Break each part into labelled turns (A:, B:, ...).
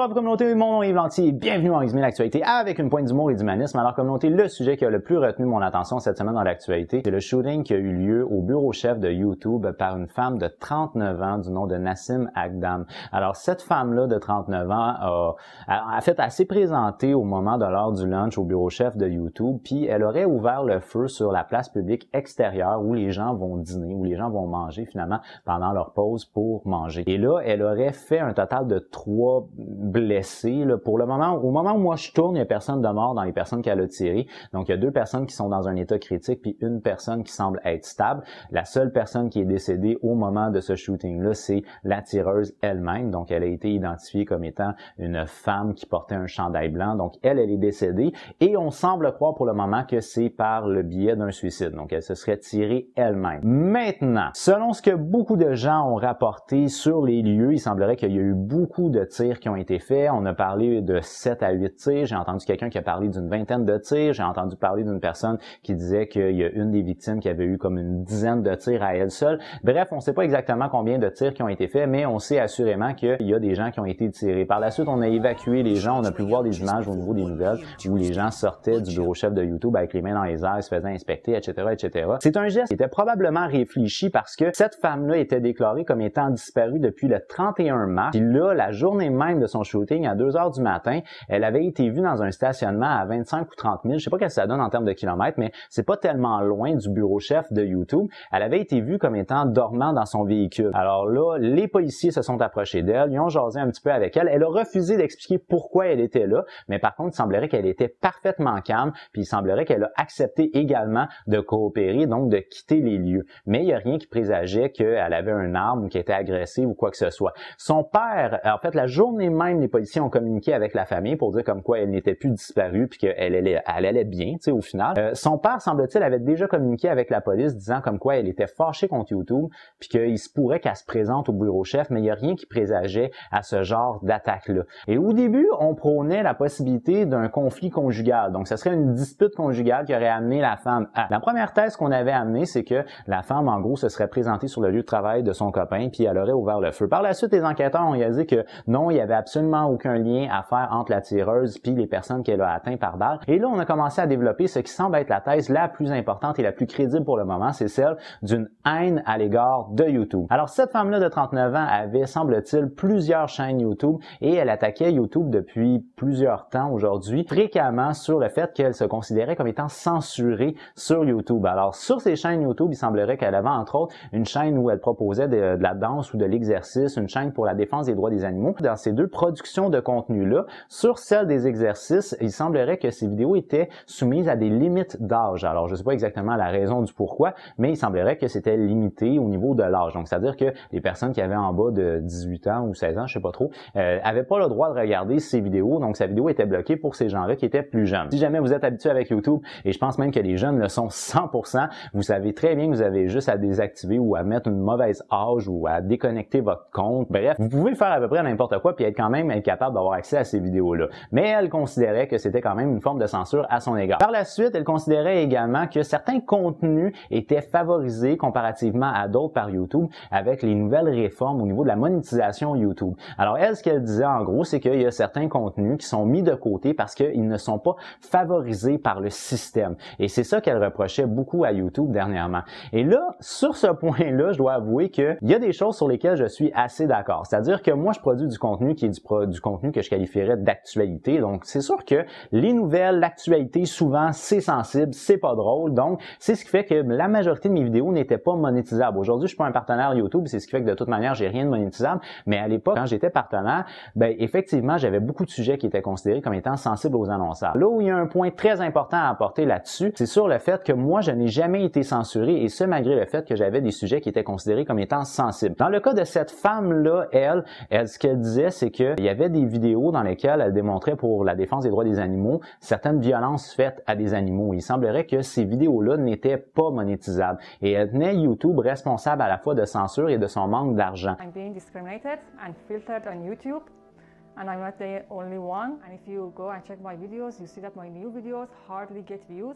A: Bonjour, communauté, mon nom est Yves bienvenue en Résumé l'actualité avec une pointe d'humour et d'humanisme. Alors, communauté, le sujet qui a le plus retenu mon attention cette semaine dans l'actualité, c'est le shooting qui a eu lieu au bureau chef de YouTube par une femme de 39 ans du nom de Nassim Agdam. Alors, cette femme-là de 39 ans a, a, fait assez présenter au moment de l'heure du lunch au bureau chef de YouTube, puis elle aurait ouvert le feu sur la place publique extérieure où les gens vont dîner, où les gens vont manger finalement pendant leur pause pour manger. Et là, elle aurait fait un total de trois Blessé. Là. Pour le moment, au moment où moi je tourne, il n'y a personne de mort dans les personnes qu'elle a tirées. Donc, il y a deux personnes qui sont dans un état critique, puis une personne qui semble être stable. La seule personne qui est décédée au moment de ce shooting-là, c'est la tireuse elle-même. Donc, elle a été identifiée comme étant une femme qui portait un chandail blanc. Donc, elle, elle est décédée. Et on semble croire pour le moment que c'est par le biais d'un suicide. Donc, elle se serait tirée elle-même. Maintenant, selon ce que beaucoup de gens ont rapporté sur les lieux, il semblerait qu'il y a eu beaucoup de tirs qui ont été on a parlé de 7 à 8 tirs, j'ai entendu quelqu'un qui a parlé d'une vingtaine de tirs, j'ai entendu parler d'une personne qui disait qu'il y a une des victimes qui avait eu comme une dizaine de tirs à elle seule. Bref, on ne sait pas exactement combien de tirs qui ont été faits, mais on sait assurément qu'il y a des gens qui ont été tirés. Par la suite, on a évacué les gens, on a pu voir des images au niveau des nouvelles où les gens sortaient du bureau chef de YouTube avec les mains dans les airs, se faisaient inspecter, etc., etc. C'est un geste qui était probablement réfléchi parce que cette femme-là était déclarée comme étant disparue depuis le 31 mars. Puis là, la journée même de son shooting à 2 heures du matin. Elle avait été vue dans un stationnement à 25 ou 30 000. Je sais pas ce que ça donne en termes de kilomètres, mais c'est pas tellement loin du bureau chef de YouTube. Elle avait été vue comme étant dormant dans son véhicule. Alors là, les policiers se sont approchés d'elle, ils ont jasé un petit peu avec elle. Elle a refusé d'expliquer pourquoi elle était là, mais par contre, il semblerait qu'elle était parfaitement calme, puis il semblerait qu'elle a accepté également de coopérer, donc de quitter les lieux. Mais il y a rien qui présageait qu'elle avait un arme ou qu'elle était agressive ou quoi que ce soit. Son père, en fait, la journée même les policiers ont communiqué avec la famille pour dire comme quoi elle n'était plus disparue puis qu'elle allait, bien, tu sais, au final. Euh, son père, semble-t-il, avait déjà communiqué avec la police disant comme quoi elle était fâchée contre YouTube puis qu'il se pourrait qu'elle se présente au bureau chef, mais il n'y a rien qui présageait à ce genre d'attaque-là. Et au début, on prônait la possibilité d'un conflit conjugal. Donc, ce serait une dispute conjugale qui aurait amené la femme à. La première thèse qu'on avait amenée, c'est que la femme, en gros, se serait présentée sur le lieu de travail de son copain puis elle aurait ouvert le feu. Par la suite, les enquêteurs ont dit que non, il y avait absolument aucun lien à faire entre la tireuse puis les personnes qu'elle a atteint par balle. Et là, on a commencé à développer ce qui semble être la thèse la plus importante et la plus crédible pour le moment, c'est celle d'une haine à l'égard de YouTube. Alors, cette femme-là de 39 ans avait, semble-t-il, plusieurs chaînes YouTube et elle attaquait YouTube depuis plusieurs temps aujourd'hui, fréquemment sur le fait qu'elle se considérait comme étant censurée sur YouTube. Alors, sur ces chaînes YouTube, il semblerait qu'elle avait, entre autres, une chaîne où elle proposait de, la danse ou de l'exercice, une chaîne pour la défense des droits des animaux. Dans ces deux produits, de contenu-là. Sur celle des exercices, il semblerait que ces vidéos étaient soumises à des limites d'âge. Alors, je ne sais pas exactement la raison du pourquoi, mais il semblerait que c'était limité au niveau de l'âge. Donc, c'est-à-dire que les personnes qui avaient en bas de 18 ans ou 16 ans, je ne sais pas trop, euh, pas le droit de regarder ces vidéos. Donc, sa vidéo était bloquée pour ces gens-là qui étaient plus jeunes. Si jamais vous êtes habitué avec YouTube, et je pense même que les jeunes le sont 100%, vous savez très bien que vous avez juste à désactiver ou à mettre une mauvaise âge ou à déconnecter votre compte. Bref, vous pouvez faire à peu près n'importe quoi puis être quand même capable d'avoir accès à ces vidéos-là. Mais elle considérait que c'était quand même une forme de censure à son égard. Par la suite, elle considérait également que certains contenus étaient favorisés comparativement à d'autres par YouTube avec les nouvelles réformes au niveau de la monétisation YouTube. Alors elle, ce qu'elle disait en gros, c'est qu'il y a certains contenus qui sont mis de côté parce qu'ils ne sont pas favorisés par le système. Et c'est ça qu'elle reprochait beaucoup à YouTube dernièrement. Et là, sur ce point-là, je dois avouer qu'il y a des choses sur lesquelles je suis assez d'accord. C'est-à-dire que moi, je produis du contenu qui est du du contenu que je qualifierais d'actualité. Donc, c'est sûr que les nouvelles, l'actualité, souvent, c'est sensible, c'est pas drôle. Donc, c'est ce qui fait que la majorité de mes vidéos n'étaient pas monétisables. Aujourd'hui, je suis pas un partenaire YouTube, c'est ce qui fait que de toute manière, j'ai rien de monétisable. Mais à l'époque, quand j'étais partenaire, ben, effectivement, j'avais beaucoup de sujets qui étaient considérés comme étant sensibles aux annonceurs. Là où il y a un point très important à apporter là-dessus, c'est sur le fait que moi, je n'ai jamais été censuré et ce, malgré le fait que j'avais des sujets qui étaient considérés comme étant sensibles. Dans le cas de cette femme-là, elle, elle, ce qu'elle disait, c'est que il y avait des vidéos dans lesquelles elle démontrait pour la défense des droits des animaux certaines violences faites à des animaux. Il semblerait que ces vidéos-là n'étaient pas monétisables et elle tenait YouTube responsable à la fois de censure et de son manque d'argent. being discriminated and filtered on YouTube.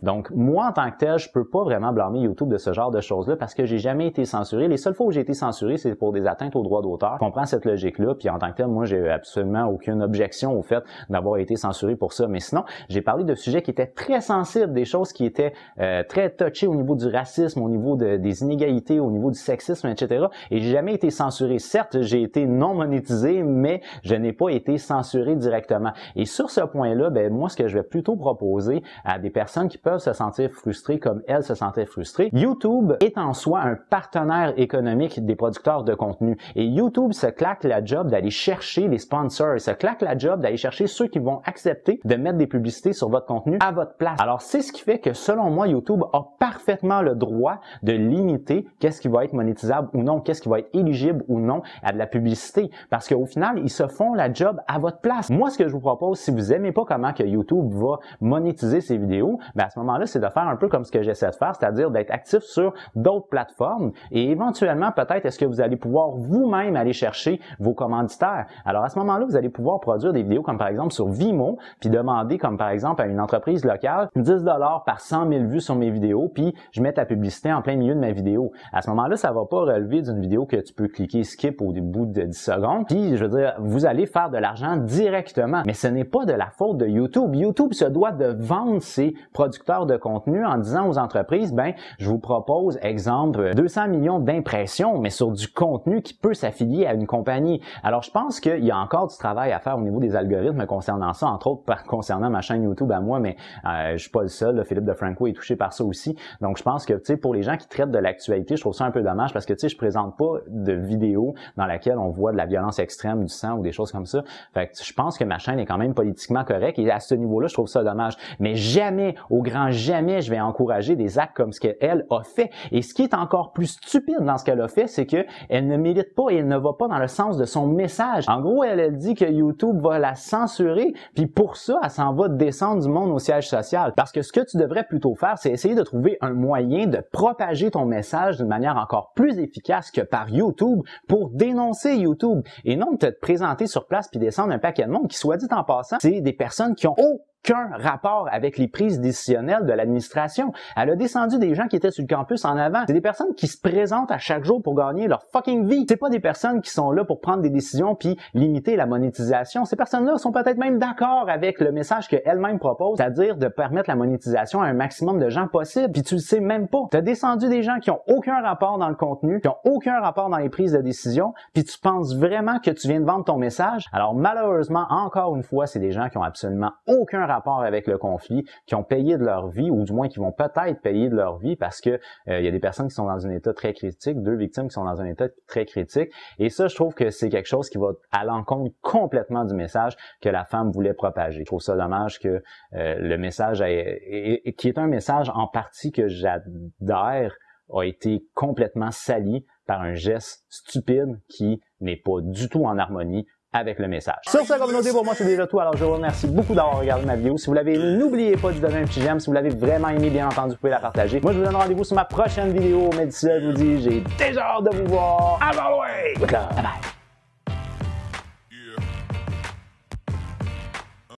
A: Donc, moi, en tant que tel, je peux pas vraiment blâmer YouTube de ce genre de choses-là parce que j'ai jamais été censuré. Les seules fois où j'ai été censuré, c'est pour des atteintes aux droits d'auteur. Je comprends cette logique-là, puis en tant que tel, moi, j'ai absolument aucune objection au fait d'avoir été censuré pour ça. Mais sinon, j'ai parlé de sujets qui étaient très sensibles, des choses qui étaient euh, très touchées au niveau du racisme, au niveau des inégalités, au niveau du sexisme, etc. Et j'ai jamais été censuré. Certes, j'ai été non monétisé, mais je n'ai pas été directement. Et sur ce point-là, ben, moi, ce que je vais plutôt proposer à des personnes qui peuvent se sentir frustrées comme elles se sentaient frustrées, YouTube est en soi un partenaire économique des producteurs de contenu. Et YouTube se claque la job d'aller chercher les sponsors, se claque la job d'aller chercher ceux qui vont accepter de mettre des publicités sur votre contenu à votre place. Alors, c'est ce qui fait que selon moi, YouTube a parfaitement le droit de limiter qu'est-ce qui va être monétisable ou non, qu'est-ce qui va être éligible ou non à de la publicité. Parce qu'au final, ils se font la job à votre place. Moi, ce que je vous propose, si vous aimez pas comment que YouTube va monétiser ses vidéos, ben à ce moment-là, c'est de faire un peu comme ce que j'essaie de faire, c'est-à-dire d'être actif sur d'autres plateformes et éventuellement, peut-être, est-ce que vous allez pouvoir vous-même aller chercher vos commanditaires. Alors, à ce moment-là, vous allez pouvoir produire des vidéos comme par exemple sur Vimeo, puis demander comme par exemple à une entreprise locale 10 dollars par 100 000 vues sur mes vidéos, puis je mets ta publicité en plein milieu de ma vidéo. À ce moment-là, ça va pas relever d'une vidéo que tu peux cliquer skip au bout de 10 secondes. Puis, je veux dire, vous allez faire de la l'argent directement. Mais ce n'est pas de la faute de YouTube. YouTube se doit de vendre ses producteurs de contenu en disant aux entreprises, ben, je vous propose, exemple, 200 euh, millions d'impressions, mais sur du contenu qui peut s'affilier à une compagnie. Alors, je pense qu'il y a encore du travail à faire au niveau des algorithmes concernant ça, entre autres par, concernant ma chaîne YouTube à moi, mais euh, je suis pas le seul. Philippe de Franco est touché par ça aussi. Donc, je pense que, tu sais, pour les gens qui traitent de l'actualité, je trouve ça un peu dommage parce que, tu sais, je présente pas de vidéos dans laquelle on voit de la violence extrême, du sang ou des choses comme ça. Fait je pense que ma chaîne est quand même politiquement correcte et à ce niveau-là, je trouve ça dommage. Mais jamais, au grand jamais, je vais encourager des actes comme ce qu'elle a fait. Et ce qui est encore plus stupide dans ce qu'elle a fait, c'est que elle ne mérite pas et elle ne va pas dans le sens de son message. En gros, elle, elle dit que YouTube va la censurer, puis pour ça, elle s'en va descendre du monde au siège social. Parce que ce que tu devrais plutôt faire, c'est essayer de trouver un moyen de propager ton message d'une manière encore plus efficace que par YouTube pour dénoncer YouTube et non de te présenter sur place puis descendre un paquet de monde qui, soit dit en passant, c'est des personnes qui ont haut qu'un rapport avec les prises décisionnelles de l'administration. Elle a descendu des gens qui étaient sur le campus en avant. C'est des personnes qui se présentent à chaque jour pour gagner leur fucking vie. C'est pas des personnes qui sont là pour prendre des décisions puis limiter la monétisation. Ces personnes-là sont peut-être même d'accord avec le message qu'elles-mêmes proposent, c'est-à-dire de permettre la monétisation à un maximum de gens possible. Puis tu le sais même pas. T'as descendu des gens qui ont aucun rapport dans le contenu, qui ont aucun rapport dans les prises de décision, puis tu penses vraiment que tu viens de vendre ton message. Alors malheureusement, encore une fois, c'est des gens qui ont absolument aucun rapport rapport avec le conflit, qui ont payé de leur vie, ou du moins qui vont peut-être payer de leur vie parce que euh, il y a des personnes qui sont dans un état très critique, deux victimes qui sont dans un état très critique. Et ça, je trouve que c'est quelque chose qui va à l'encontre complètement du message que la femme voulait propager. Je trouve ça dommage que euh, le message, et, qui est un message en partie que j'adhère, a été complètement sali par un geste stupide qui n'est pas du tout en harmonie avec le message. Sur ce, communauté, pour moi, c'est déjà tout. Alors, je vous remercie beaucoup d'avoir regardé ma vidéo. Si vous l'avez n'oubliez pas de donner un petit j'aime. Si vous l'avez vraiment aimé, bien entendu, vous pouvez la partager. Moi, je vous donne rendez-vous sur ma prochaine vidéo. Mais d'ici là, je vous dis, j'ai déjà hâte de vous voir. À Bye bye!